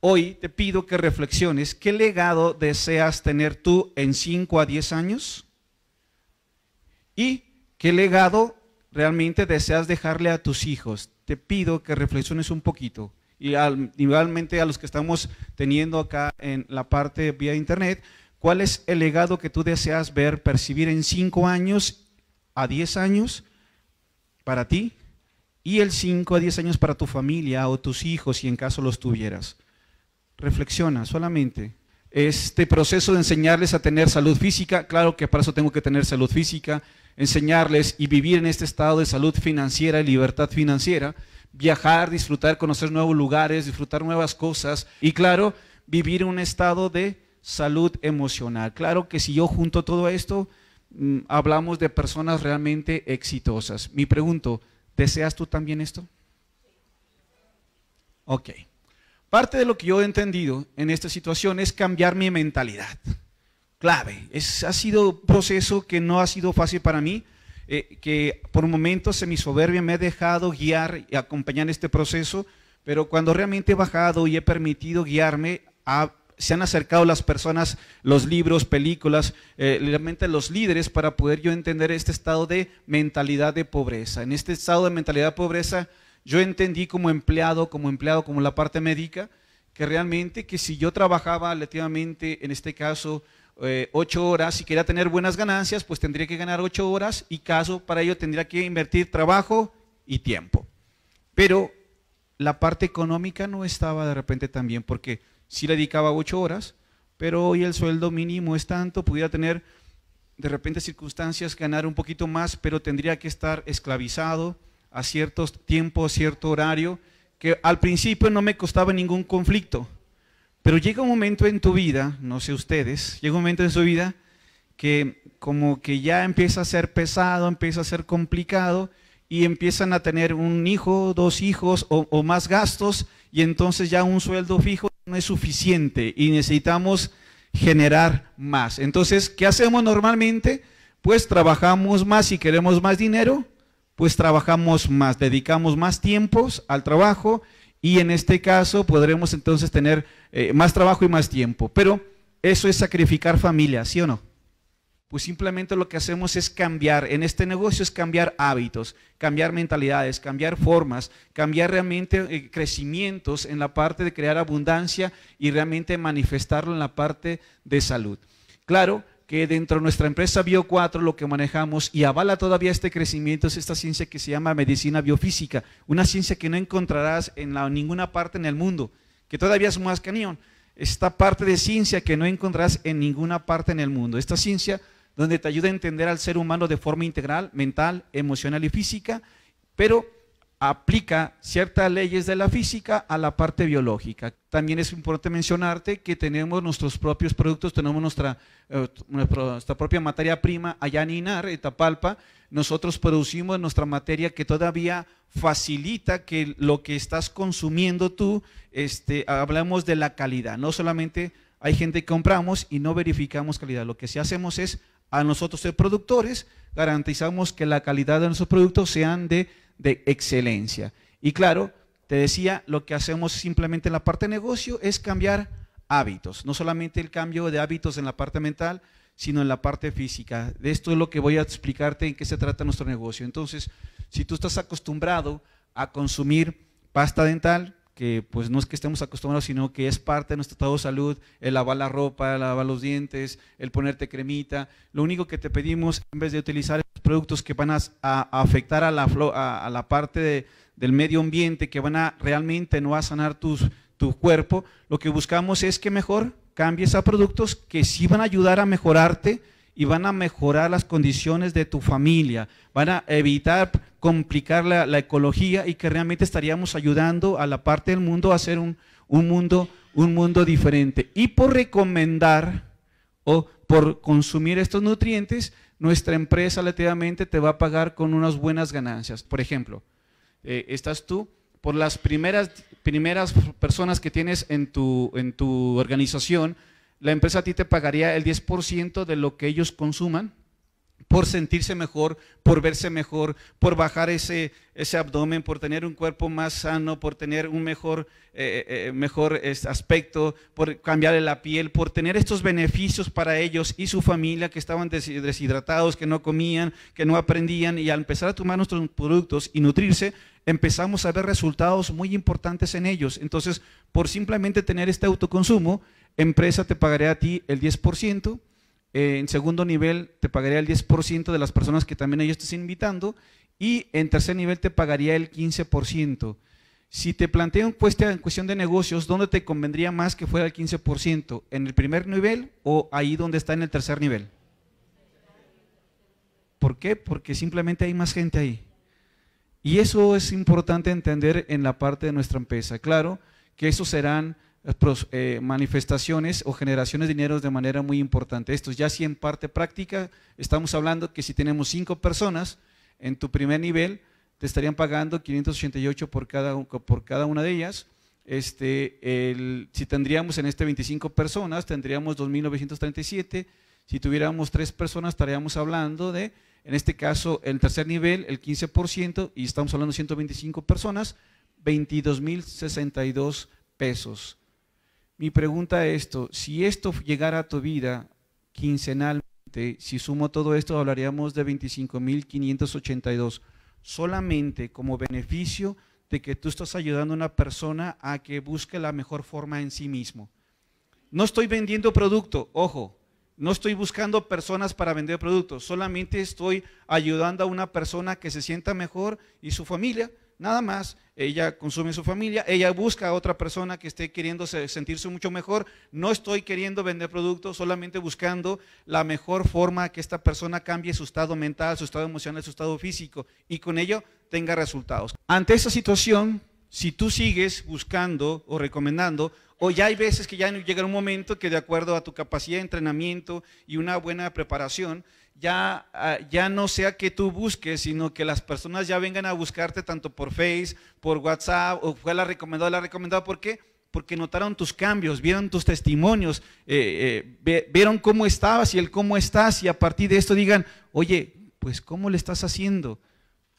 Hoy te pido que reflexiones, ¿qué legado deseas tener tú en 5 a 10 años? ¿Y qué legado realmente deseas dejarle a tus hijos? Te pido que reflexiones un poquito. Y igualmente a los que estamos teniendo acá en la parte vía internet, ¿cuál es el legado que tú deseas ver, percibir en 5 años a 10 años para ti? Y el 5 a 10 años para tu familia o tus hijos, si en caso los tuvieras reflexiona solamente. Este proceso de enseñarles a tener salud física, claro que para eso tengo que tener salud física, enseñarles y vivir en este estado de salud financiera y libertad financiera, viajar, disfrutar, conocer nuevos lugares, disfrutar nuevas cosas y claro, vivir un estado de salud emocional. Claro que si yo junto todo esto, mm, hablamos de personas realmente exitosas. Mi pregunto, ¿deseas tú también esto? Ok. Parte de lo que yo he entendido en esta situación es cambiar mi mentalidad. Clave. Es, ha sido un proceso que no ha sido fácil para mí, eh, que por momentos en mi soberbia me he dejado guiar y acompañar este proceso, pero cuando realmente he bajado y he permitido guiarme, a, se han acercado las personas, los libros, películas, eh, realmente los líderes para poder yo entender este estado de mentalidad de pobreza. En este estado de mentalidad de pobreza yo entendí como empleado, como empleado, como la parte médica, que realmente que si yo trabajaba relativamente, en este caso, eh, ocho horas y quería tener buenas ganancias, pues tendría que ganar ocho horas y caso para ello tendría que invertir trabajo y tiempo. Pero la parte económica no estaba de repente tan bien, porque si le dedicaba ocho horas, pero hoy el sueldo mínimo es tanto, pudiera tener de repente circunstancias, ganar un poquito más, pero tendría que estar esclavizado, a ciertos tiempos, cierto horario, que al principio no me costaba ningún conflicto. Pero llega un momento en tu vida, no sé ustedes, llega un momento en su vida que como que ya empieza a ser pesado, empieza a ser complicado y empiezan a tener un hijo, dos hijos o, o más gastos y entonces ya un sueldo fijo no es suficiente y necesitamos generar más. Entonces, ¿qué hacemos normalmente? Pues trabajamos más y queremos más dinero pues trabajamos más, dedicamos más tiempos al trabajo y en este caso podremos entonces tener eh, más trabajo y más tiempo. Pero eso es sacrificar familia, ¿sí o no? Pues simplemente lo que hacemos es cambiar, en este negocio es cambiar hábitos, cambiar mentalidades, cambiar formas, cambiar realmente eh, crecimientos en la parte de crear abundancia y realmente manifestarlo en la parte de salud. Claro, que dentro de nuestra empresa Bio4 lo que manejamos y avala todavía este crecimiento es esta ciencia que se llama medicina biofísica, una ciencia que no encontrarás en ninguna parte en el mundo, que todavía es más cañón, esta parte de ciencia que no encontrarás en ninguna parte en el mundo, esta ciencia donde te ayuda a entender al ser humano de forma integral, mental, emocional y física, pero aplica ciertas leyes de la física a la parte biológica. También es importante mencionarte que tenemos nuestros propios productos, tenemos nuestra, eh, nuestra propia materia prima allá en Inar, Etapalpa. Nosotros producimos nuestra materia que todavía facilita que lo que estás consumiendo tú, este, hablamos de la calidad. No solamente hay gente que compramos y no verificamos calidad. Lo que sí hacemos es, a nosotros ser productores, garantizamos que la calidad de nuestros productos sean de de excelencia. Y claro, te decía, lo que hacemos simplemente en la parte de negocio es cambiar hábitos, no solamente el cambio de hábitos en la parte mental, sino en la parte física. De esto es lo que voy a explicarte en qué se trata nuestro negocio. Entonces, si tú estás acostumbrado a consumir pasta dental, que pues no es que estemos acostumbrados, sino que es parte de nuestro estado de salud, el lavar la ropa, el lavar los dientes, el ponerte cremita. Lo único que te pedimos en vez de utilizar productos que van a, afectar a la, parte del medio ambiente, que van a realmente no a sanar tu cuerpo, lo que buscamos es que mejor cambies a productos que sí van a ayudar a mejorarte y van a mejorar las condiciones de tu familia, van a evitar complicar la, ecología y que realmente estaríamos ayudando a la parte del mundo a hacer un, mundo, un mundo diferente. Y por recomendar o por consumir estos nutrientes, nuestra empresa relativamente te va a pagar con unas buenas ganancias. Por ejemplo, eh, estás tú por las primeras, primeras personas que tienes en tu, en tu organización, la empresa a ti te pagaría el 10% de lo que ellos consuman por sentirse mejor, por verse mejor, por bajar ese, ese abdomen, por tener un cuerpo más sano, por tener un mejor, eh, eh, eh, aspecto, por cambiar la piel, por tener estos beneficios para ellos y su familia que estaban deshidratados, que no comían, que no aprendían. Y al empezar a tomar nuestros productos y nutrirse, empezamos a ver resultados muy importantes en ellos. Entonces, por simplemente tener este autoconsumo, empresa te pagaré a ti el 10% eh, en segundo nivel, te pagaría el 10% de las personas que también ellos estén invitando. Y en tercer nivel, te pagaría el 15%. Si te planteo cuestión, cuestión de negocios, ¿dónde te convendría más que fuera el 15%? ¿En el primer nivel o ahí donde está en el tercer nivel? ¿Por qué? Porque simplemente hay más gente ahí. Y eso es importante entender en la parte de nuestra empresa. Claro que esos serán eh, eh, manifestaciones o generaciones de dinero de manera muy importante. Esto ya si en parte práctica, estamos hablando que si tenemos cinco personas en tu primer nivel, te estarían pagando 588 por cada, por cada una de ellas. Este, si tendríamos en este 25 personas, tendríamos 2.937. Si tuviéramos tres personas, estaríamos hablando de, en este caso, el tercer nivel, el 15%, y estamos hablando de 125 personas, 22.062 pesos. Mi pregunta es esto, si esto llegara a tu vida quincenalmente, si sumo todo esto, hablaríamos de 25.582, solamente como beneficio de que tú estás ayudando a una persona a que busque la mejor forma en sí mismo. No estoy vendiendo producto, ojo, no estoy buscando personas para vender productos, solamente estoy ayudando a una persona que se sienta mejor y su familia nada más, ella consume su familia, ella busca a otra persona que esté queriendo sentirse mucho mejor, no estoy queriendo vender productos, solamente buscando la mejor forma que esta persona cambie su estado mental, su estado emocional, su estado físico y con ello tenga resultados. Ante esta situación, si tú sigues buscando o recomendando, o ya hay veces que ya llega un momento que de acuerdo a tu capacidad de entrenamiento y una buena preparación, ya, ah, ya no sea que tú busques, sino que las personas ya vengan a buscarte tanto por Face, por WhatsApp, o fue la recomendada, la recomendada, ¿por qué? Porque notaron tus cambios, vieron tus testimonios, eh, eh, vieron cómo estabas y el cómo estás, y a partir de esto digan, oye, pues ¿cómo le estás haciendo?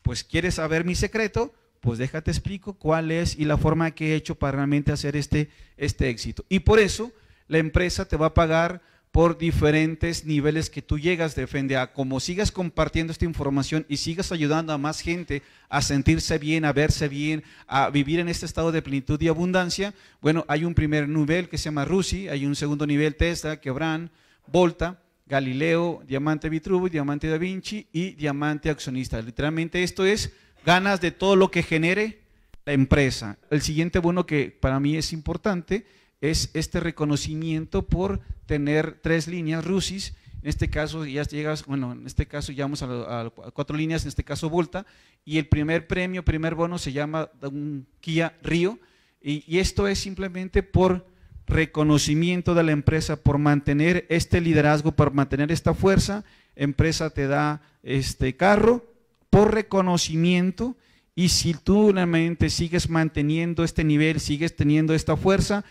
Pues ¿quieres saber mi secreto? Pues déjate explico cuál es y la forma que he hecho para realmente hacer este, este éxito. Y por eso la empresa te va a pagar por diferentes niveles que tú llegas, depende a como sigas compartiendo esta información y sigas ayudando a más gente a sentirse bien, a verse bien, a vivir en este estado de plenitud y abundancia. Bueno, hay un primer nivel que se llama Rusi, hay un segundo nivel Tesla, Quebran, Volta, Galileo, Diamante Vitruvio, Diamante Da Vinci y Diamante Accionista. Literalmente esto es ganas de todo lo que genere la empresa. El siguiente bueno que para mí es importante es este reconocimiento por tener tres líneas RUSIS. En este caso ya llegas, bueno, en este caso llegamos a, a, cuatro líneas, en este caso Volta, y el primer premio, primer bono se llama un Kia Río, y, y esto es simplemente por reconocimiento de la empresa, por mantener este liderazgo, por mantener esta fuerza, empresa te da este carro, por reconocimiento, y si tú realmente sigues manteniendo este nivel, sigues teniendo esta fuerza,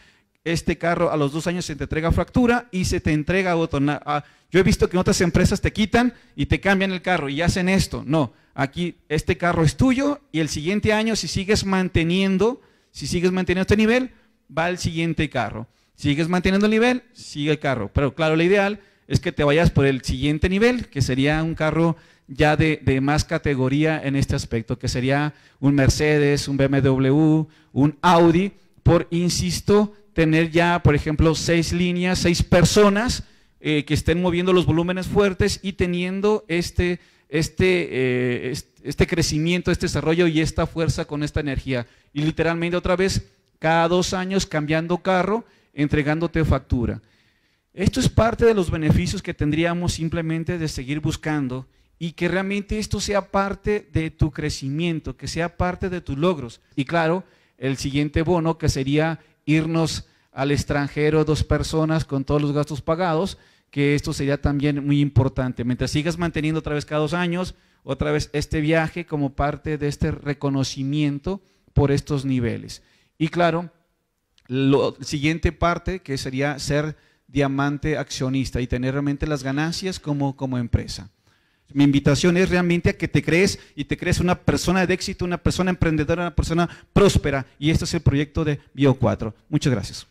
este carro a los dos años se te entrega fractura y se te entrega otro ah, Yo he visto que en otras empresas te quitan y te cambian el carro y hacen esto. No, aquí este carro es tuyo y el siguiente año si sigues manteniendo, si sigues manteniendo este nivel, va el siguiente carro. Sigues manteniendo el nivel, sigue el carro. Pero claro, lo ideal es que te vayas por el siguiente nivel, que sería un carro ya de, más categoría en este aspecto, que sería un Mercedes, un BMW, un Audi, por, insisto, tener ya, por ejemplo, seis líneas, seis personas eh, que estén moviendo los volúmenes fuertes y teniendo este, este, eh, este crecimiento, este desarrollo y esta fuerza con esta energía. Y literalmente otra vez, cada dos años cambiando carro, entregándote factura. Esto es parte de los beneficios que tendríamos simplemente de seguir buscando y que realmente esto sea parte de tu crecimiento, que sea parte de tus logros. Y claro, el siguiente bono que sería irnos al extranjero dos personas con todos los gastos pagados, que esto sería también muy importante. Mientras sigas manteniendo otra vez cada dos años, otra vez este viaje como parte de este reconocimiento por estos niveles. Y claro, la siguiente parte que sería ser diamante accionista y tener realmente las ganancias como, como empresa. Mi invitación es realmente a que te crees y te crees una persona de éxito, una persona emprendedora, una persona próspera. Y este es el proyecto de Bio4. Muchas gracias.